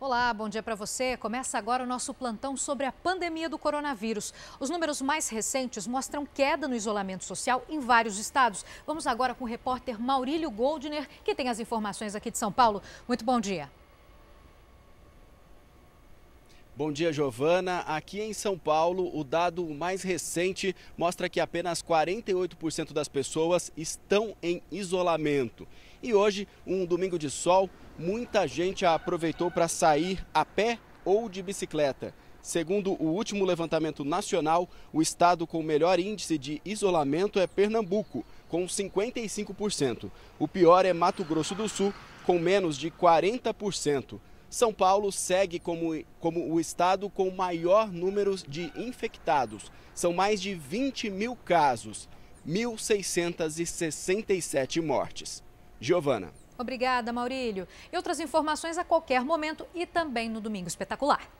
Olá, bom dia para você. Começa agora o nosso plantão sobre a pandemia do coronavírus. Os números mais recentes mostram queda no isolamento social em vários estados. Vamos agora com o repórter Maurílio Goldner, que tem as informações aqui de São Paulo. Muito bom dia. Bom dia, Giovana. Aqui em São Paulo, o dado mais recente mostra que apenas 48% das pessoas estão em isolamento. E hoje, um domingo de sol, muita gente aproveitou para sair a pé ou de bicicleta. Segundo o último levantamento nacional, o estado com melhor índice de isolamento é Pernambuco, com 55%. O pior é Mato Grosso do Sul, com menos de 40%. São Paulo segue como, como o estado com maior número de infectados. São mais de 20 mil casos, 1.667 mortes. Giovana. Obrigada, Maurílio. E outras informações a qualquer momento e também no Domingo Espetacular.